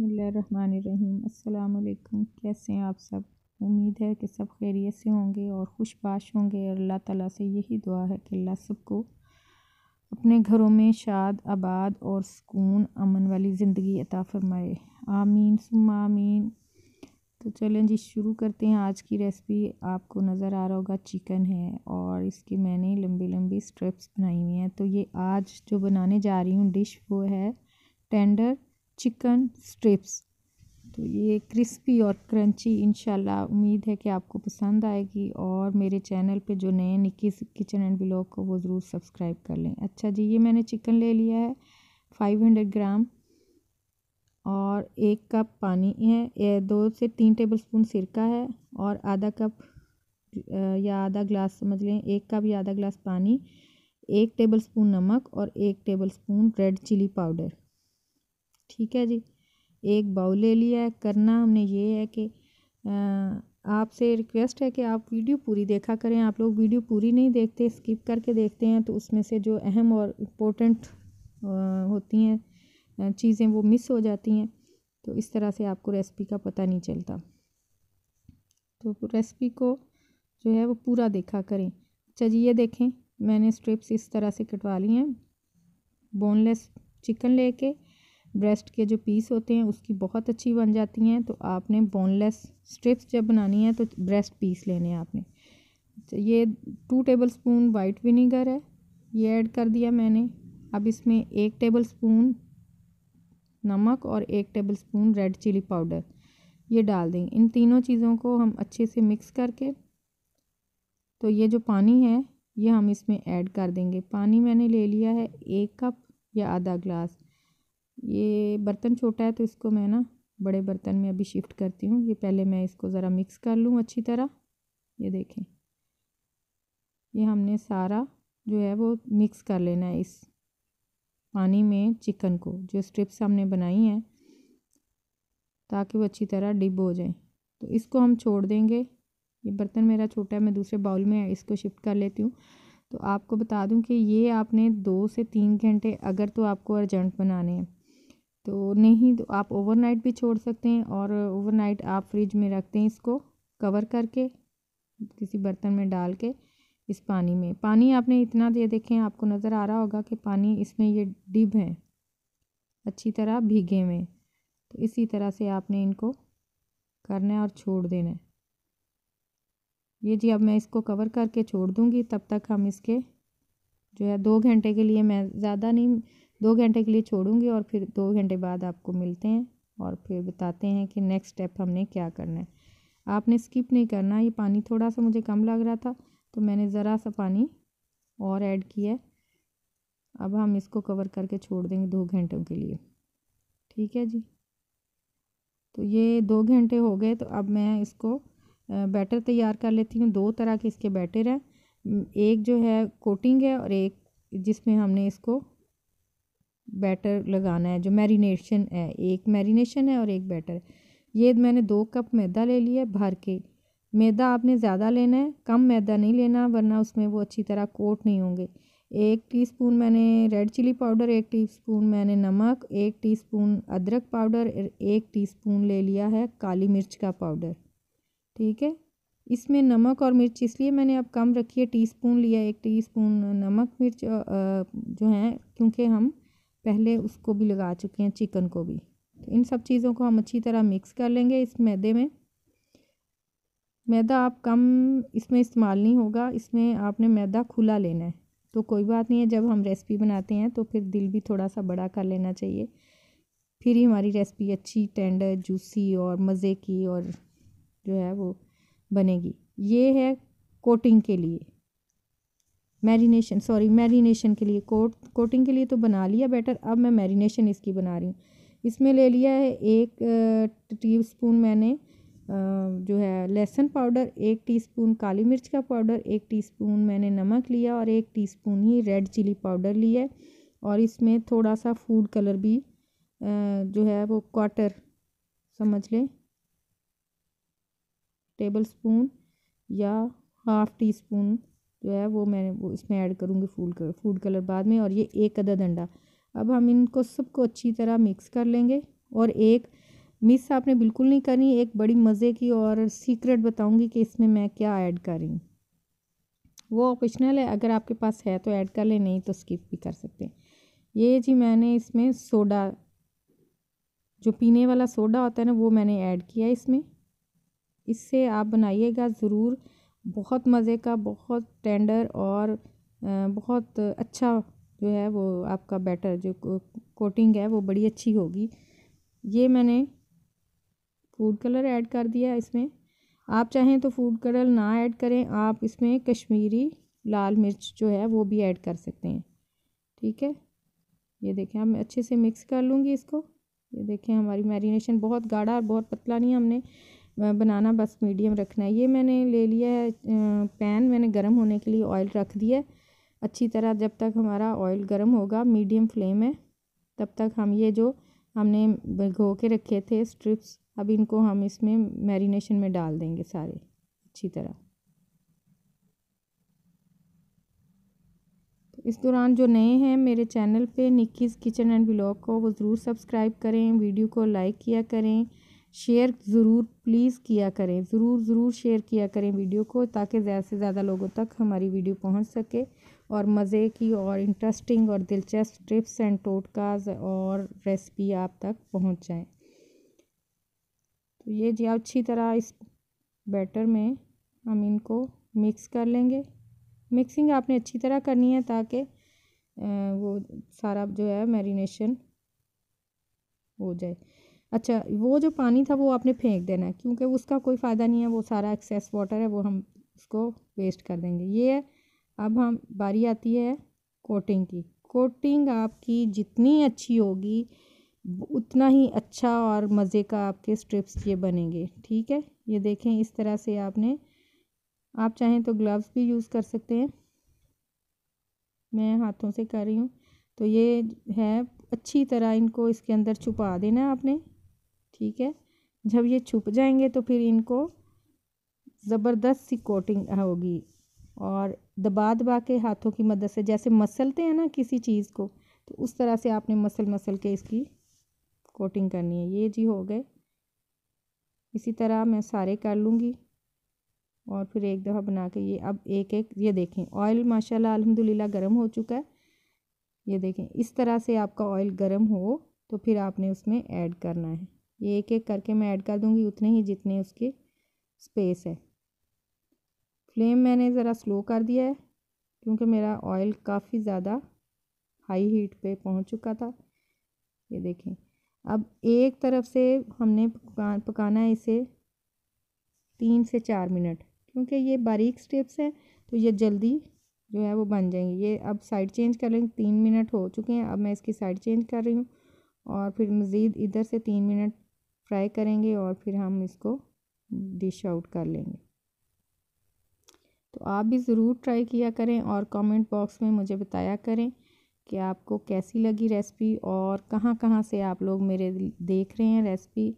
बसमीम् अल्लाम कैसे हैं आप सब उम्मीद है कि सब खैरियत से होंगे और खुशबाश होंगे और अल्लाह ताला से यही दुआ है कि अल्लाह सबको अपने घरों में शाद आबाद और सुकून अमन वाली ज़िंदगी अता फरमाए आमीन सुम आमीन तो चलें जी शुरू करते हैं आज की रेसिपी आपको नज़र आ रहा होगा चिकन है और इसकी मैंने लंबी लंबी स्ट्रिप्स बनाई हुई हैं तो ये आज जो बनाने जा रही हूँ डिश वो है टेंडर चिकन स्ट्रिप्स तो ये क्रिस्पी और क्रंची इनशाला उम्मीद है कि आपको पसंद आएगी और मेरे चैनल पे जो नए निकी किचन एंड ब्लॉग को वो ज़रूर सब्सक्राइब कर लें अच्छा जी ये मैंने चिकन ले लिया है फाइव हंड्रेड ग्राम और एक कप पानी है दो से तीन टेबल स्पून सिरका है और आधा कप या आधा ग्लास समझ लें एक कप या आधा ग्लास पानी एक टेबल स्पून नमक और एक tablespoon red chilli powder ठीक है जी एक बाउल ले लिया है करना हमने ये है कि आपसे रिक्वेस्ट है कि आप वीडियो पूरी देखा करें आप लोग वीडियो पूरी नहीं देखते स्किप करके देखते हैं तो उसमें से जो अहम और इम्पोर्टेंट होती हैं चीज़ें वो मिस हो जाती हैं तो इस तरह से आपको रेसिपी का पता नहीं चलता तो रेसिपी को जो है वो पूरा देखा करें अच्छा जी ये देखें मैंने स्ट्रिप्स इस तरह से कटवा ली हैं बोनलेस चिकन लेके ब्रेस्ट के जो पीस होते हैं उसकी बहुत अच्छी बन जाती हैं तो आपने बोनलेस स्ट्रिप्स जब बनानी है तो ब्रेस्ट पीस लेने हैं आपने तो ये two tablespoon white vinegar है ये ऐड कर दिया मैंने अब इसमें एक टेबल स्पून नमक और एक tablespoon red chilli powder ये डाल दें इन तीनों चीज़ों को हम अच्छे से मिक्स करके तो ये जो पानी है ये हम इसमें ऐड कर देंगे पानी मैंने ले लिया है एक कप या आधा ग्लास ये बर्तन छोटा है तो इसको मैं ना बड़े बर्तन में अभी शिफ्ट करती हूँ ये पहले मैं इसको ज़रा मिक्स कर लूँ अच्छी तरह ये देखें ये हमने सारा जो है वो मिक्स कर लेना है इस पानी में चिकन को जो स्ट्रिप्स हमने बनाई हैं ताकि वो अच्छी तरह डिब हो जाए तो इसको हम छोड़ देंगे ये बर्तन मेरा छोटा है मैं दूसरे बाउल में इसको शिफ्ट कर लेती हूँ तो आपको बता दूँ कि ये आपने दो से तीन घंटे अगर तो आपको अर्जेंट बनाने हैं तो नहीं तो आप ओवरनाइट भी छोड़ सकते हैं और ओवरनाइट आप फ्रिज में रखते हैं इसको कवर करके किसी बर्तन में डाल के इस पानी में पानी आपने इतना दे देखें आपको नज़र आ रहा होगा कि पानी इसमें ये डिब हैं अच्छी तरह भीगे हुए तो इसी तरह से आपने इनको करना है और छोड़ देना है ये जी अब मैं इसको कवर करके छोड़ दूँगी तब तक हम इसके जो है दो घंटे के लिए मैं ज़्यादा नहीं दो घंटे के लिए छोड़ूंगी और फिर दो घंटे बाद आपको मिलते हैं और फिर बताते हैं कि नेक्स्ट स्टेप हमने क्या करना है आपने स्किप नहीं करना ये पानी थोड़ा सा मुझे कम लग रहा था तो मैंने ज़रा सा पानी और ऐड किया अब हम इसको कवर करके छोड़ देंगे दो घंटों के लिए ठीक है जी तो ये दो घंटे हो गए तो अब मैं इसको बैटर तैयार कर लेती हूँ दो तरह के इसके बैटर हैं एक जो है कोटिंग है और एक जिसमें हमने इसको बैटर लगाना है जो मैरिनेशन है एक मैरिनेशन है और एक बैटर ये मैंने दो कप मैदा ले लिया भर के मैदा आपने ज़्यादा लेना है कम मैदा नहीं लेना वरना उसमें वो अच्छी तरह कोट नहीं होंगे एक टीस्पून मैंने रेड चिली पाउडर एक टीस्पून मैंने नमक एक टीस्पून अदरक पाउडर एक टीस्पून ले लिया है काली मिर्च का पाउडर ठीक है इसमें नमक और मिर्च इसलिए मैंने अब कम रखी है टीस्पून लिया एक टीस्पून नमक मिर्च जो हैं क्योंकि हम पहले उसको भी लगा चुके हैं चिकन को भी तो इन सब चीज़ों को हम अच्छी तरह मिक्स कर लेंगे इस मैदे में मैदा आप कम इसमें इस्तेमाल नहीं होगा इसमें आपने मैदा खुला लेना है तो कोई बात नहीं है जब हम रेसिपी बनाते हैं तो फिर दिल भी थोड़ा सा बड़ा कर लेना चाहिए फिर ही हमारी रेसिपी अच्छी टेंडर जूसी और मज़े की और जो है वो बनेगी ये है कोटिंग के लिए मैरिनेशन सॉरी मैरिनेशन के लिए कोट कोटिंग के लिए तो बना लिया बैटर अब मैं मैरिनेशन इसकी बना रही हूँ इसमें ले लिया है एक टी स्पून मैंने जो है लहसुन पाउडर एक टीस्पून काली मिर्च का पाउडर एक टीस्पून मैंने नमक लिया और एक टीस्पून ही रेड चिली पाउडर लिया और इसमें थोड़ा सा फूड कलर भी जो है वो क्वाटर समझ लें टेबल स्पून या हाफ़ टी स्पून जो है वो मैं वो इसमें ऐड करूँगी फूड कलर फूड कलर बाद में और ये एक अदद अंडा अब हम इनको सबको अच्छी तरह मिक्स कर लेंगे और एक मिस आपने बिल्कुल नहीं करनी एक बड़ी मज़े की और सीक्रेट बताऊंगी कि इसमें मैं क्या ऐड कर रही हूँ वो ऑप्शनल है अगर आपके पास है तो ऐड कर लें नहीं तो स्किप भी कर सकते हैं ये जी मैंने इसमें सोडा जो पीने वाला सोडा होता है ना वो मैंने ऐड किया इसमें इससे आप बनाइएगा ज़रूर बहुत मज़े का बहुत टेंडर और बहुत अच्छा जो है वो आपका बैटर जो कोटिंग है वो बड़ी अच्छी होगी ये मैंने फूड कलर ऐड कर दिया इसमें आप चाहें तो फूड कलर ना ऐड करें आप इसमें कश्मीरी लाल मिर्च जो है वो भी ऐड कर सकते हैं ठीक है ये देखें हम अच्छे से मिक्स कर लूँगी इसको ये देखें हमारी मैरिनेशन बहुत गाढ़ा और बहुत पतला नहीं हमने बनाना बस मीडियम रखना है ये मैंने ले लिया है पैन मैंने गर्म होने के लिए ऑयल रख दिया अच्छी तरह जब तक हमारा ऑयल गर्म होगा मीडियम फ्लेम है तब तक हम ये जो हमने भिगो के रखे थे स्ट्रिप्स अब इनको हम इसमें मैरिनेशन में डाल देंगे सारे अच्छी तरह तो इस दौरान जो नए हैं मेरे चैनल पे निक्कीज़ किचन एंड ब्लॉग को वो ज़रूर सब्सक्राइब करें वीडियो को लाइक किया करें शेयर ज़रूर प्लीज़ किया करें ज़रूर ज़रूर शेयर किया करें वीडियो को ताकि ज़्यादा से ज़्यादा लोगों तक हमारी वीडियो पहुंच सके और मज़े की और इंटरेस्टिंग और दिलचस्प टिप्स एंड टोटकाज और रेसिपी आप तक पहुंच जाए तो ये जी अच्छी तरह इस बैटर में हम इनको मिक्स कर लेंगे मिक्सिंग आपने अच्छी तरह करनी है ताकि वो सारा जो है मैरिनेशन हो जाए अच्छा वो जो पानी था वो आपने फेंक देना है क्योंकि उसका कोई फ़ायदा नहीं है वो सारा एक्सेस वाटर है वो हम उसको वेस्ट कर देंगे ये है अब हम बारी आती है कोटिंग की कोटिंग आपकी जितनी अच्छी होगी उतना ही अच्छा और मज़े का आपके स्ट्रिप्स ये बनेंगे ठीक है ये देखें इस तरह से आपने आप चाहें तो ग्लव्स भी यूज़ कर सकते हैं मैं हाथों से कर रही हूँ तो ये है अच्छी तरह इनको इसके अंदर छुपा देना आपने ठीक है जब ये छुप जाएंगे तो फिर इनको ज़बरदस्त सी कोटिंग होगी और दबा दबा के हाथों की मदद से जैसे मसलते हैं ना किसी चीज़ को तो उस तरह से आपने मसल मसल के इसकी कोटिंग करनी है ये जी हो गए इसी तरह मैं सारे कर लूँगी और फिर एक दफ़ा बना के ये अब एक एक ये देखें ऑयल माशाल्लाह अल्हम्दुलिल्लाह गर्म हो चुका है ये देखें इस तरह से आपका ऑयल गर्म हो तो फिर आपने उसमें ऐड करना है ये एक एक करके मैं ऐड कर दूँगी उतने ही जितने उसके स्पेस है फ्लेम मैंने ज़रा स्लो कर दिया है क्योंकि मेरा ऑयल काफ़ी ज़्यादा हाई हीट पे पहुंच चुका था ये देखें अब एक तरफ से हमने पका पकाना है इसे तीन से चार मिनट क्योंकि ये बारीक स्टेप्स हैं तो ये जल्दी जो है वो बन जाएंगे ये अब साइड चेंज कर लेंगे तीन मिनट हो चुके हैं अब मैं इसकी साइड चेंज कर रही हूँ और फिर मज़ीद इधर से तीन मिनट फ्राई करेंगे और फिर हम इसको डिश आउट कर लेंगे तो आप भी ज़रूर ट्राई किया करें और कमेंट बॉक्स में मुझे बताया करें कि आपको कैसी लगी रेसिपी और कहाँ कहाँ से आप लोग मेरे देख रहे हैं रेसिपी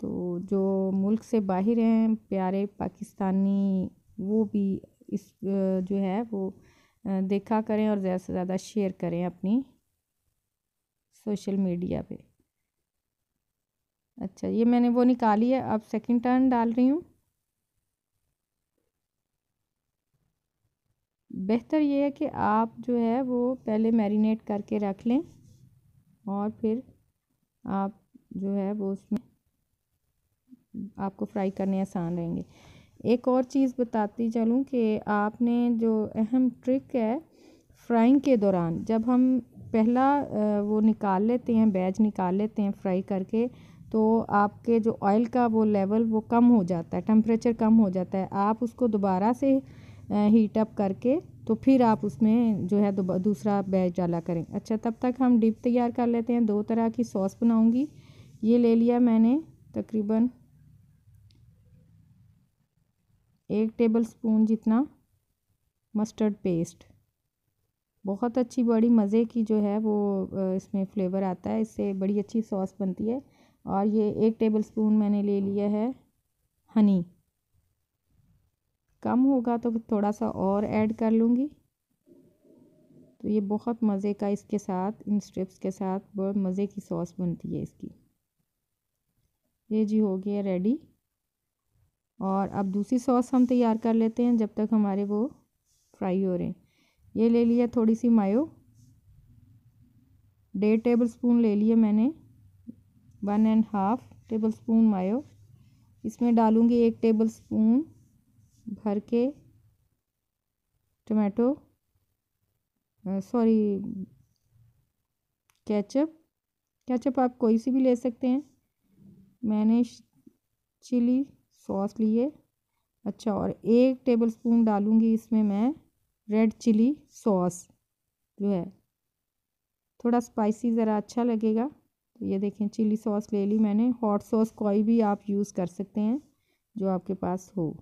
तो जो मुल्क से बाहर हैं प्यारे पाकिस्तानी वो भी इस जो है वो देखा करें और ज़्यादा से ज़्यादा शेयर करें अपनी सोशल मीडिया पे अच्छा ये मैंने वो निकाली है अब सेकंड टर्न डाल रही हूँ बेहतर ये है कि आप जो है वो पहले मैरिनेट करके रख लें और फिर आप जो है वो उसमें आपको फ्राई करने आसान रहेंगे एक और चीज़ बताती चलूँ कि आपने जो अहम ट्रिक है फ्राइंग के दौरान जब हम पहला वो निकाल लेते हैं बैज निकाल लेते हैं फ्राई करके तो आपके जो ऑयल का वो लेवल वो कम हो जाता है टेम्परेचर कम हो जाता है आप उसको दोबारा से हीट अप करके तो फिर आप उसमें जो है दूसरा बैच डाला करें अच्छा तब तक हम डिप तैयार कर लेते हैं दो तरह की सॉस बनाऊंगी ये ले लिया मैंने तकरीबन एक टेबल स्पून जितना मस्टर्ड पेस्ट बहुत अच्छी बड़ी मज़े की जो है वो इसमें फ्लेवर आता है इससे बड़ी अच्छी सॉस बनती है और ये एक टेबल स्पून मैंने ले लिया है हनी कम होगा तो थोड़ा सा और ऐड कर लूँगी तो ये बहुत मज़े का इसके साथ इन स्ट्रिप्स के साथ बहुत मज़े की सॉस बनती है इसकी ये जी हो गया रेडी और अब दूसरी सॉस हम तैयार कर लेते हैं जब तक हमारे वो फ्राई हो रहे हैं ये ले लिया थोड़ी सी मायो डेढ़ टेबल स्पून ले लिए मैंने one and half tablespoon mayo इसमें डालूँगी एक टेबल स्पून भर के टमाटो सॉरी केचप केचप आप कोई सी भी ले सकते हैं मैंने चिली सॉस लिए अच्छा और एक टेबल स्पून डालूँगी इसमें मैं रेड चिली सॉस जो है थोड़ा स्पाइसी ज़रा अच्छा लगेगा तो ये देखें चिली सॉस ले ली मैंने हॉट सॉस कोई भी आप यूज़ कर सकते हैं जो आपके पास हो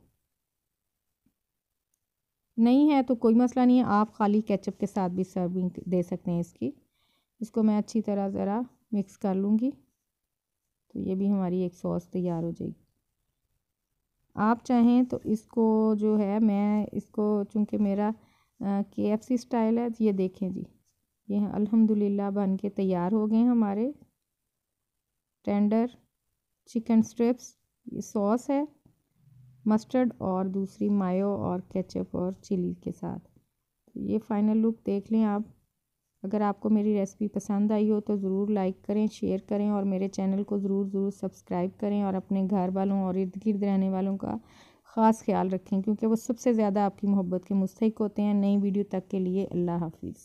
नहीं है तो कोई मसला नहीं है आप खाली केचप के साथ भी सर्विंग दे सकते हैं इसकी इसको मैं अच्छी तरह ज़रा मिक्स कर लूँगी तो ये भी हमारी एक सॉस तैयार हो जाएगी आप चाहें तो इसको जो है मैं इसको चूँकि मेरा के एफ सी स्टाइल है ये देखें जी ये अल्हम्दुलिल्लाह बन के तैयार हो गए हमारे टेंडर चिकन स्ट्रिप्स ये सॉस है मस्टर्ड और दूसरी मायो और केचप और चिली के साथ तो ये फ़ाइनल लुक देख लें आप अगर आपको मेरी रेसिपी पसंद आई हो तो ज़रूर लाइक करें शेयर करें और मेरे चैनल को ज़रूर ज़रूर सब्सक्राइब करें और अपने घर वालों और इर्द गिर्द रहने वालों का ख़ास ख्याल रखें क्योंकि वो सबसे ज़्यादा आपकी मोहब्बत के मुस्तक होते हैं नई वीडियो तक के लिए अल्लाह हाफिज़